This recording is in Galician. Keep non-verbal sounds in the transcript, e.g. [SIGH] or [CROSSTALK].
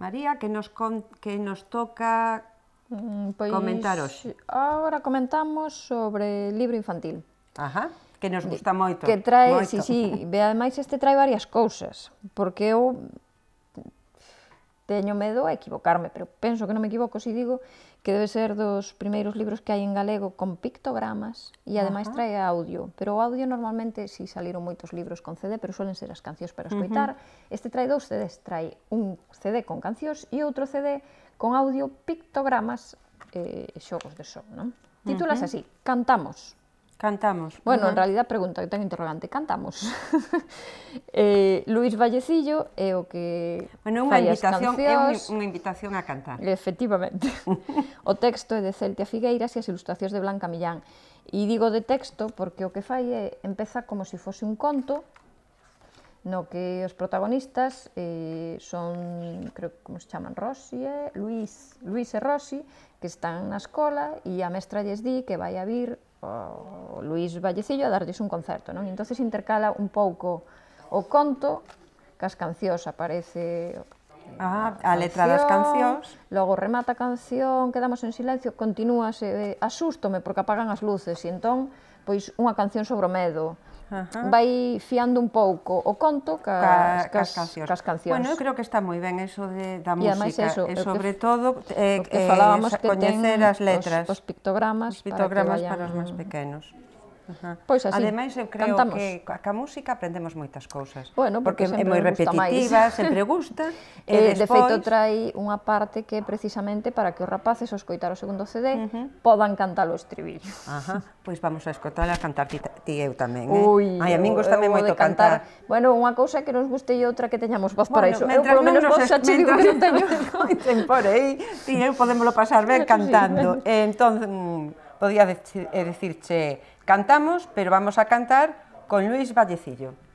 María, que nos, con, que nos toca mm, pois, comentar hoxe? Agora comentamos sobre libro infantil. Ajá, que nos gusta moito. Que trae, moito. si, si, ve ademais este trae varias cousas, porque eu teño medo a equivocarme, pero penso que non me equivoco se si digo que debe ser dos primeiros libros que hai en galego con pictogramas e ademais uh -huh. trae audio, pero o audio normalmente si saliron moitos libros con CD, pero suelen ser as cancións para escoitar. Uh -huh. Este trae dous CDs, trae un CD con cancións e outro CD con audio pictogramas eh, xogos de son, non? Titulas uh -huh. así, cantamos. Cantamos. Bueno, uh -huh. en realidad pregunta, ten interrogante, cantamos. [LAUGHS] eh, Luis Vallecillo é o que Bueno, unha invitación, é unha invitación a cantar. Efectivamente. [LAUGHS] o texto é de Celtia Figueiras e as ilustracións de Blanca Millán. E digo de texto porque o que fai é empeza como se si fose un conto no que os protagonistas eh, son, creo que como se chaman, Rossi e Luis, Luis e Rossi, que están na escola e a mestra lles di que vai a vir o Luís Vallecillo a darlles un concerto, non? Entonces intercala un pouco o conto cas cancións aparece Ah, a letra das cancións. Logo remata a canción, quedamos en silencio, continúase, eh, asústome porque apagan as luces e entón pois unha canción sobre o medo. Ajá. vai fiando un pouco o conto cas, ca, cas, cancións. cas cancións. Bueno, eu creo que está moi ben eso de, da música, e, eso, e sobre que, todo eh, que falábamos eh, que coñecer as letras, os, os pictogramas, os pictogramas para, que vayan... para os máis pequenos. Ajá. Pois así. Ademais, eu creo Cantamos. que ca música aprendemos moitas cousas. Bueno, porque, porque é moi repetitiva, sempre gusta. [LAUGHS] e eh, despois... De feito, trai unha parte que precisamente para que os rapaces ao escoitar o segundo CD uh -huh. podan cantar o estribillo. Ajá. Pois vamos a escotala a cantar ti, ti eu tamén, eh? Ui, Ai, a min gustame moito cantar. cantar. Bueno, unha cousa que nos guste e outra que teñamos voz bueno, para iso. Eu polo menos vos xa che digo que non teño. Coiten [LAUGHS] por aí, ti eu podemoslo pasar ben cantando. Sí. Eh, entón, mm, podía eh, decir, cantamos, pero vamos a cantar con Luis Vallecillo.